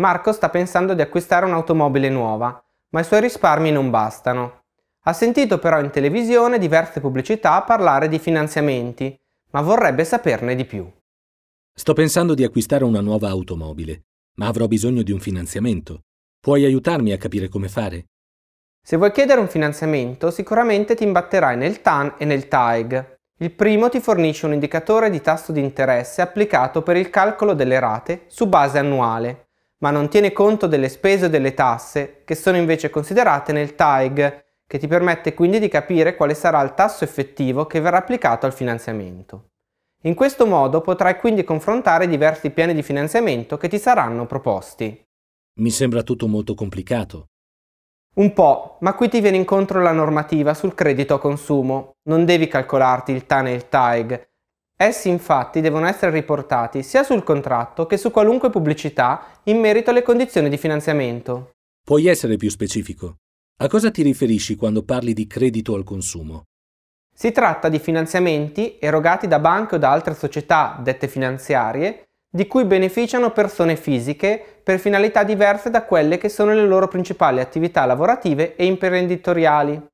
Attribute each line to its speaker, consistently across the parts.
Speaker 1: Marco sta pensando di acquistare un'automobile nuova, ma i suoi risparmi non bastano. Ha sentito però in televisione diverse pubblicità parlare di finanziamenti, ma vorrebbe saperne di più.
Speaker 2: Sto pensando di acquistare una nuova automobile, ma avrò bisogno di un finanziamento. Puoi aiutarmi a capire come fare?
Speaker 1: Se vuoi chiedere un finanziamento, sicuramente ti imbatterai nel TAN e nel TAEG. Il primo ti fornisce un indicatore di tasso di interesse applicato per il calcolo delle rate su base annuale ma non tiene conto delle spese e delle tasse, che sono invece considerate nel TAEG, che ti permette quindi di capire quale sarà il tasso effettivo che verrà applicato al finanziamento. In questo modo potrai quindi confrontare diversi piani di finanziamento che ti saranno proposti. Mi sembra tutto molto complicato. Un po', ma qui ti viene incontro la normativa sul credito a consumo. Non devi calcolarti il TAN e il TAEG, Essi infatti devono essere riportati sia sul contratto che su qualunque pubblicità in merito alle condizioni di finanziamento.
Speaker 2: Puoi essere più specifico. A cosa ti riferisci quando parli di credito al consumo?
Speaker 1: Si tratta di finanziamenti erogati da banche o da altre società dette finanziarie di cui beneficiano persone fisiche per finalità diverse da quelle che sono le loro principali attività lavorative e imprenditoriali.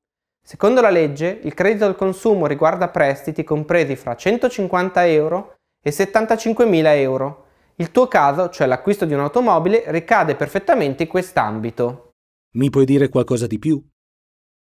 Speaker 1: Secondo la legge, il credito al consumo riguarda prestiti compresi fra 150 euro e 75.000 euro. Il tuo caso, cioè l'acquisto di un'automobile, ricade perfettamente in quest'ambito. Mi puoi dire qualcosa di più?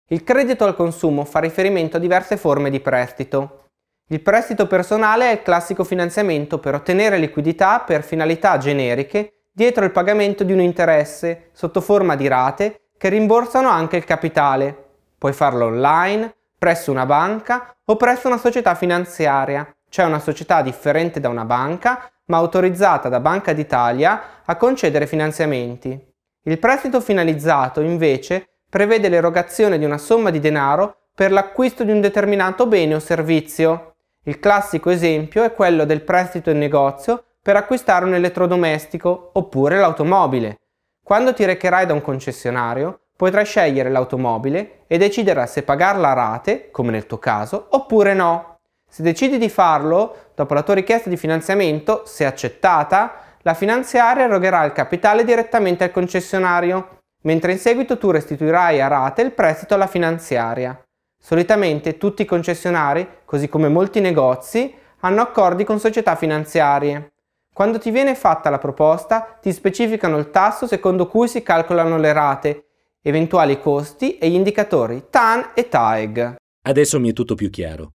Speaker 1: Il credito al consumo fa riferimento a diverse forme di prestito. Il prestito personale è il classico finanziamento per ottenere liquidità per finalità generiche dietro il pagamento di un interesse sotto forma di rate che rimborsano anche il capitale. Puoi farlo online, presso una banca o presso una società finanziaria, cioè una società differente da una banca ma autorizzata da Banca d'Italia a concedere finanziamenti. Il prestito finalizzato, invece, prevede l'erogazione di una somma di denaro per l'acquisto di un determinato bene o servizio. Il classico esempio è quello del prestito in negozio per acquistare un elettrodomestico oppure l'automobile. Quando ti recherai da un concessionario, Potrai scegliere l'automobile e decidere se pagarla a rate, come nel tuo caso, oppure no. Se decidi di farlo, dopo la tua richiesta di finanziamento, se accettata, la finanziaria erogherà il capitale direttamente al concessionario, mentre in seguito tu restituirai a rate il prestito alla finanziaria. Solitamente tutti i concessionari, così come molti negozi, hanno accordi con società finanziarie. Quando ti viene fatta la proposta, ti specificano il tasso secondo cui si calcolano le rate eventuali costi e gli indicatori TAN e TAEG. Adesso mi è tutto più chiaro.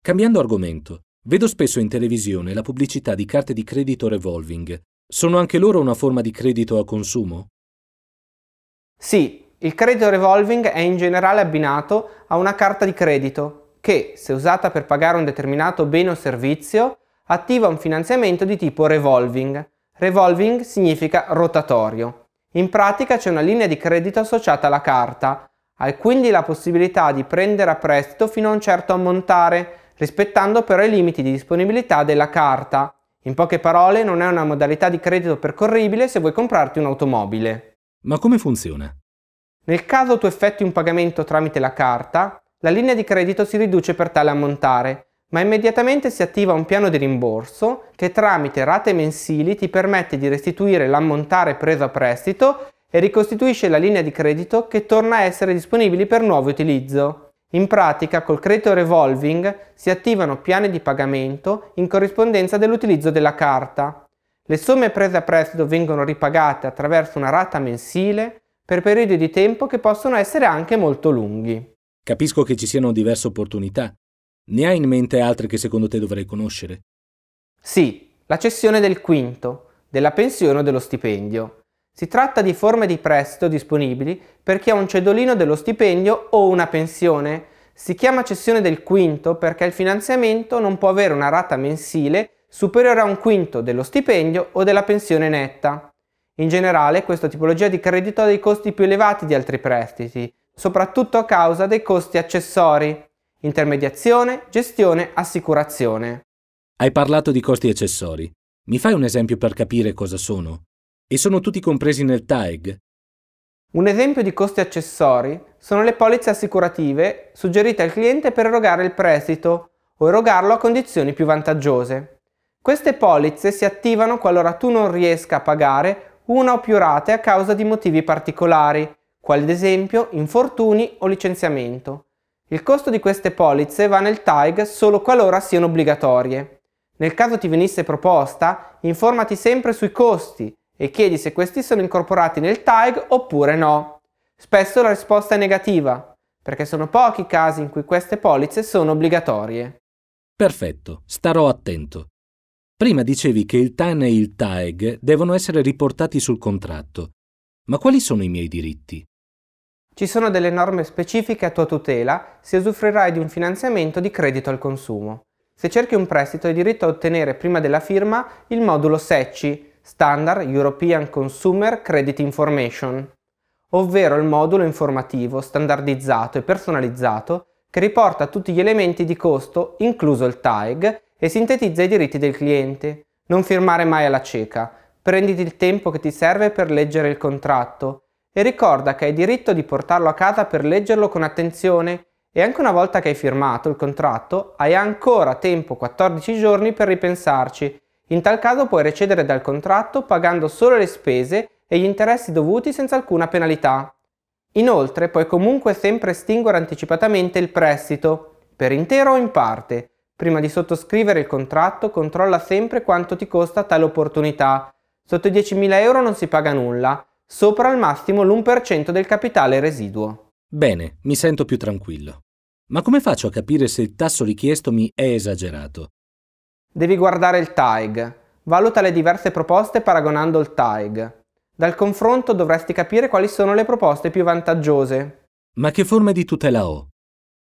Speaker 2: Cambiando argomento, vedo spesso in televisione la pubblicità di carte di credito revolving. Sono anche loro una forma di credito a consumo?
Speaker 1: Sì, il credito revolving è in generale abbinato a una carta di credito che, se usata per pagare un determinato bene o servizio, attiva un finanziamento di tipo revolving. Revolving significa rotatorio, in pratica c'è una linea di credito associata alla carta, hai quindi la possibilità di prendere a prestito fino a un certo ammontare, rispettando però i limiti di disponibilità della carta. In poche parole, non è una modalità di credito percorribile se vuoi comprarti un'automobile. Ma come funziona? Nel caso tu effetti un pagamento tramite la carta, la linea di credito si riduce per tale ammontare ma immediatamente si attiva un piano di rimborso che tramite rate mensili ti permette di restituire l'ammontare preso a prestito e ricostituisce la linea di credito che torna a essere disponibile per nuovo utilizzo. In pratica col credito revolving si attivano piani di pagamento in corrispondenza dell'utilizzo della carta. Le somme prese a prestito vengono ripagate attraverso una rata mensile per periodi di tempo che possono essere anche molto lunghi. Capisco che ci siano diverse opportunità ne hai in mente altri che secondo te dovrei conoscere? Sì, la cessione del quinto, della pensione o dello stipendio. Si tratta di forme di prestito disponibili per chi ha un cedolino dello stipendio o una pensione. Si chiama cessione del quinto perché il finanziamento non può avere una rata mensile superiore a un quinto dello stipendio o della pensione netta. In generale, questa tipologia di credito ha dei costi più elevati di altri prestiti, soprattutto a causa dei costi accessori, intermediazione, gestione, assicurazione.
Speaker 2: Hai parlato di costi accessori. Mi fai un esempio per capire cosa
Speaker 1: sono? E sono tutti compresi nel TAEG? Un esempio di costi accessori sono le polizze assicurative suggerite al cliente per erogare il prestito o erogarlo a condizioni più vantaggiose. Queste polizze si attivano qualora tu non riesca a pagare una o più rate a causa di motivi particolari, quali ad esempio infortuni o licenziamento il costo di queste polizze va nel TAG solo qualora siano obbligatorie. Nel caso ti venisse proposta, informati sempre sui costi e chiedi se questi sono incorporati nel TAG oppure no. Spesso la risposta è negativa, perché sono pochi i casi in cui queste polizze sono obbligatorie.
Speaker 2: Perfetto, starò attento. Prima dicevi che il TAN e il TAEG devono
Speaker 1: essere riportati sul contratto, ma quali sono i miei diritti? Ci sono delle norme specifiche a tua tutela se usufruirai di un finanziamento di credito al consumo. Se cerchi un prestito hai diritto a ottenere prima della firma il modulo SECI, Standard European Consumer Credit Information, ovvero il modulo informativo standardizzato e personalizzato che riporta tutti gli elementi di costo, incluso il TAEG, e sintetizza i diritti del cliente. Non firmare mai alla cieca. Prenditi il tempo che ti serve per leggere il contratto e ricorda che hai diritto di portarlo a casa per leggerlo con attenzione e anche una volta che hai firmato il contratto hai ancora tempo 14 giorni per ripensarci. In tal caso puoi recedere dal contratto pagando solo le spese e gli interessi dovuti senza alcuna penalità. Inoltre puoi comunque sempre estinguere anticipatamente il prestito, per intero o in parte. Prima di sottoscrivere il contratto controlla sempre quanto ti costa tale opportunità. Sotto i 10.000 euro non si paga nulla sopra al massimo l'1% del capitale residuo. Bene, mi sento più tranquillo. Ma come faccio a capire se il tasso richiesto mi è
Speaker 2: esagerato?
Speaker 1: Devi guardare il TAEG. Valuta le diverse proposte paragonando il TAEG. Dal confronto dovresti capire quali sono le proposte più vantaggiose. Ma che forme di tutela ho?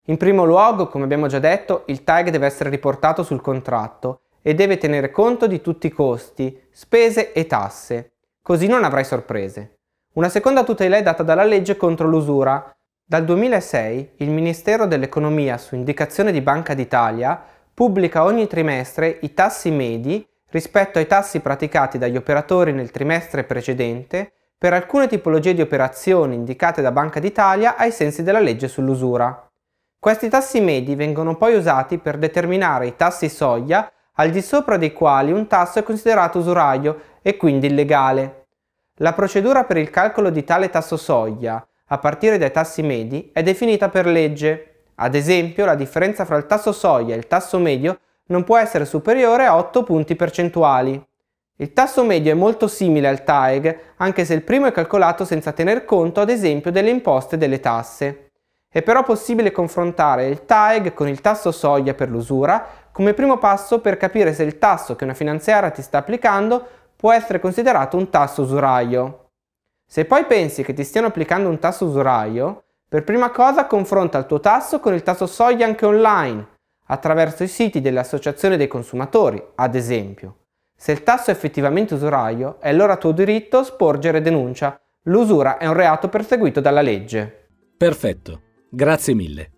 Speaker 1: In primo luogo, come abbiamo già detto, il tag deve essere riportato sul contratto e deve tenere conto di tutti i costi, spese e tasse, Così non avrai sorprese. Una seconda tutela è data dalla legge contro l'usura. Dal 2006 il Ministero dell'Economia, su indicazione di Banca d'Italia, pubblica ogni trimestre i tassi medi rispetto ai tassi praticati dagli operatori nel trimestre precedente per alcune tipologie di operazioni indicate da Banca d'Italia ai sensi della legge sull'usura. Questi tassi medi vengono poi usati per determinare i tassi soglia al di sopra dei quali un tasso è considerato usuraio e quindi illegale. La procedura per il calcolo di tale tasso soglia, a partire dai tassi medi, è definita per legge. Ad esempio, la differenza fra il tasso soglia e il tasso medio non può essere superiore a 8 punti percentuali. Il tasso medio è molto simile al TAEG, anche se il primo è calcolato senza tener conto ad esempio delle imposte e delle tasse. È però possibile confrontare il TAEG con il tasso soglia per l'usura come primo passo per capire se il tasso che una finanziaria ti sta applicando può essere considerato un tasso usuraio. Se poi pensi che ti stiano applicando un tasso usuraio, per prima cosa confronta il tuo tasso con il tasso soglia anche online, attraverso i siti dell'Associazione dei consumatori, ad esempio. Se il tasso è effettivamente usuraio, è allora tuo diritto sporgere denuncia. L'usura è un reato perseguito dalla legge. Perfetto, grazie mille.